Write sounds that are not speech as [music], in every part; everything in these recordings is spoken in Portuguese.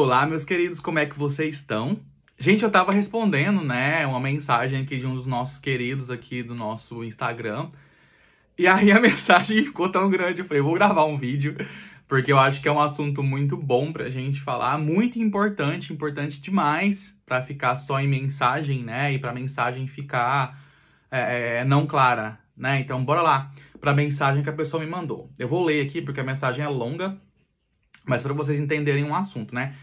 Olá, meus queridos, como é que vocês estão? Gente, eu tava respondendo, né, uma mensagem aqui de um dos nossos queridos aqui do nosso Instagram. E aí a [laughs] mensagem ficou tão grande, eu falei, eu vou gravar um vídeo, porque eu acho que é um assunto muito bom pra gente falar, muito importante, importante demais para ficar só em mensagem, né, e pra mensagem ficar é, é, não clara, né? Então, bora lá pra mensagem que a pessoa me mandou. Eu vou ler aqui, porque a mensagem é longa, mas para vocês entenderem um assunto, né?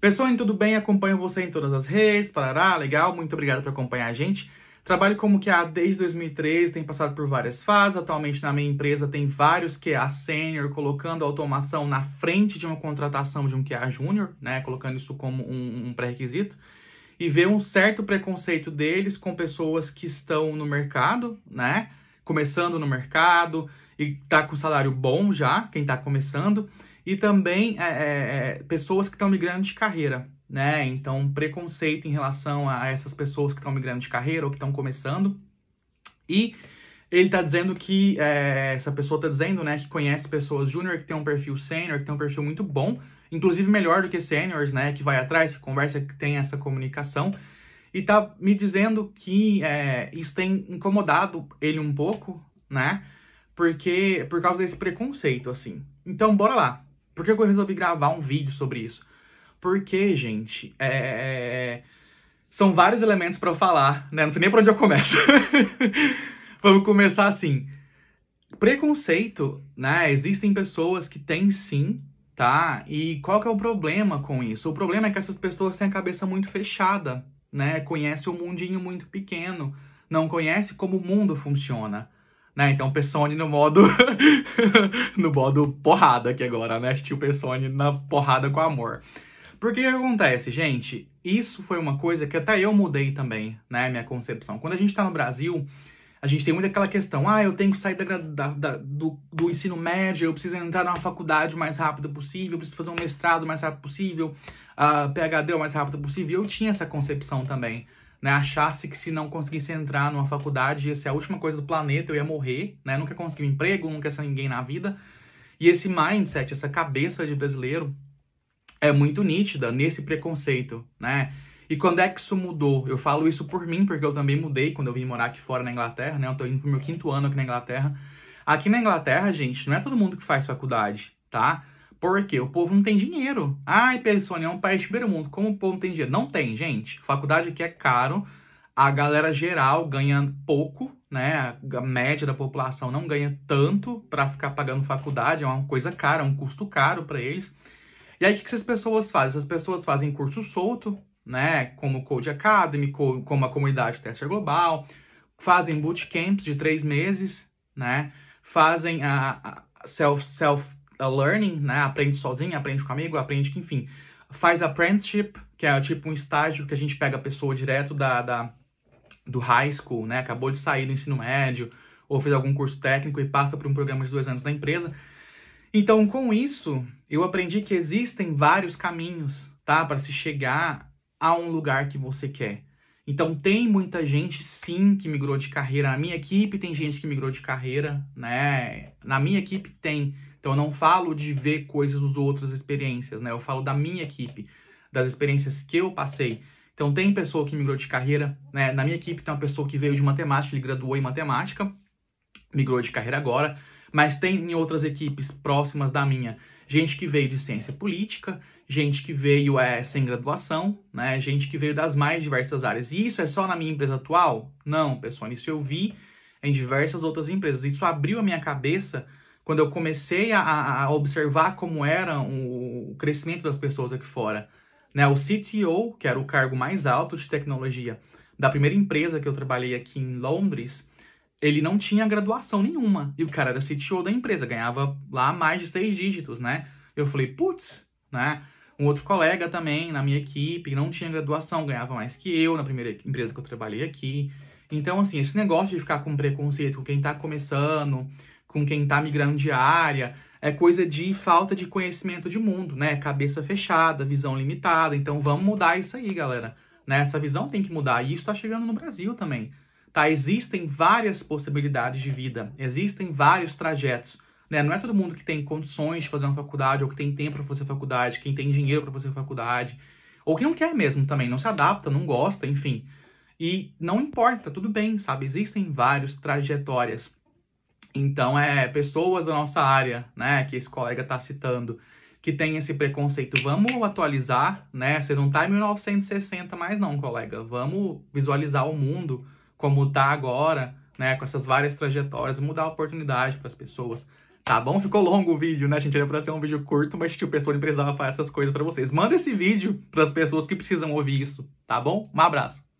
Pessoal, tudo bem? Acompanho você em todas as redes, parará, legal, muito obrigado por acompanhar a gente. Trabalho como QA desde 2013, tem passado por várias fases. Atualmente na minha empresa tem vários QA sênior colocando a automação na frente de uma contratação de um QA júnior, né? Colocando isso como um, um pré-requisito. E ver um certo preconceito deles com pessoas que estão no mercado, né? Começando no mercado e tá com salário bom já, quem tá começando e também é, é, é, pessoas que estão migrando de carreira, né? Então, preconceito em relação a essas pessoas que estão migrando de carreira ou que estão começando. E ele está dizendo que, é, essa pessoa está dizendo, né, que conhece pessoas júnior que tem um perfil sênior, que tem um perfil muito bom, inclusive melhor do que sêniors, né, que vai atrás, que conversa, que tem essa comunicação. E tá me dizendo que é, isso tem incomodado ele um pouco, né, porque, por causa desse preconceito, assim. Então, bora lá. Por que eu resolvi gravar um vídeo sobre isso? Porque, gente, é... são vários elementos para eu falar, né? Não sei nem por onde eu começo. [laughs] Vamos começar assim. Preconceito, né? Existem pessoas que têm sim, tá? E qual que é o problema com isso? O problema é que essas pessoas têm a cabeça muito fechada, né? Conhece o um mundinho muito pequeno, não conhece como o mundo funciona né? Então, Persone no modo. [laughs] no modo porrada aqui agora, né? Assistiu Persone na porrada com amor. Porque que acontece, gente? Isso foi uma coisa que até eu mudei também, né? Minha concepção. Quando a gente tá no Brasil, a gente tem muito aquela questão, ah, eu tenho que sair da, da, da, do, do, ensino médio, eu preciso entrar na faculdade o mais rápido possível, eu preciso fazer um mestrado o mais rápido possível, a uh, PHD o mais rápido possível. Eu tinha essa concepção também, né, achasse que se não conseguisse entrar numa faculdade ia ser a última coisa do planeta, eu ia morrer, né, nunca consegui um emprego, nunca ia ser ninguém na vida. E esse mindset, essa cabeça de brasileiro é muito nítida nesse preconceito, né? E quando é que isso mudou? Eu falo isso por mim, porque eu também mudei quando eu vim morar aqui fora na Inglaterra, né? Eu tô indo pro meu quinto ano aqui na Inglaterra. Aqui na Inglaterra, gente, não é todo mundo que faz faculdade, tá? Porque o povo não tem dinheiro. Ai, ah, Persônia, é um país de primeiro mundo. Como o povo não tem dinheiro? Não tem, gente. Faculdade aqui é caro. A galera geral ganha pouco, né? A média da população não ganha tanto para ficar pagando faculdade. É uma coisa cara, é um custo caro para eles. E aí, o que essas pessoas fazem? Essas pessoas fazem curso solto, né? Como Code Academy, como a comunidade Tester Global. Fazem bootcamps de três meses, né? Fazem a self-self learning, né? Aprende sozinho, aprende com amigo, aprende que, enfim, faz apprenticeship, que é tipo um estágio que a gente pega a pessoa direto da, da do high school, né? Acabou de sair do ensino médio ou fez algum curso técnico e passa por um programa de dois anos da empresa. Então, com isso, eu aprendi que existem vários caminhos, tá? Para se chegar a um lugar que você quer. Então, tem muita gente, sim, que migrou de carreira. Na minha equipe tem gente que migrou de carreira, né? Na minha equipe tem então eu não falo de ver coisas dos outros experiências, né? Eu falo da minha equipe, das experiências que eu passei. Então tem pessoa que migrou de carreira, né? Na minha equipe tem uma pessoa que veio de matemática, ele graduou em matemática, migrou de carreira agora, mas tem em outras equipes próximas da minha gente que veio de ciência política, gente que veio é, sem graduação, né? Gente que veio das mais diversas áreas. E isso é só na minha empresa atual? Não, pessoal, isso eu vi em diversas outras empresas. Isso abriu a minha cabeça quando eu comecei a, a observar como era o, o crescimento das pessoas aqui fora. Né? O CTO, que era o cargo mais alto de tecnologia da primeira empresa que eu trabalhei aqui em Londres, ele não tinha graduação nenhuma. E o cara era CTO da empresa, ganhava lá mais de seis dígitos, né? Eu falei, putz, né? Um outro colega também na minha equipe não tinha graduação, ganhava mais que eu na primeira empresa que eu trabalhei aqui. Então, assim, esse negócio de ficar com preconceito com quem tá começando, com quem está migrando de área, é coisa de falta de conhecimento de mundo, né? Cabeça fechada, visão limitada. Então vamos mudar isso aí, galera. Né? Essa visão tem que mudar. E isso está chegando no Brasil também. Tá? Existem várias possibilidades de vida, existem vários trajetos. Né? Não é todo mundo que tem condições de fazer uma faculdade, ou que tem tempo para fazer faculdade, quem tem dinheiro para fazer faculdade, ou que não quer mesmo também, não se adapta, não gosta, enfim. E não importa, tudo bem, sabe? Existem várias trajetórias. Então, é pessoas da nossa área, né, que esse colega está citando, que tem esse preconceito. Vamos atualizar, né? Você não está em 1960 mais não, colega. Vamos visualizar o mundo como está agora, né, com essas várias trajetórias, mudar a oportunidade para as pessoas. Tá bom? Ficou longo o vídeo, né, gente? Era pra ser um vídeo curto, mas tio pessoal precisava falar essas coisas para vocês. Manda esse vídeo para as pessoas que precisam ouvir isso, tá bom? Um abraço.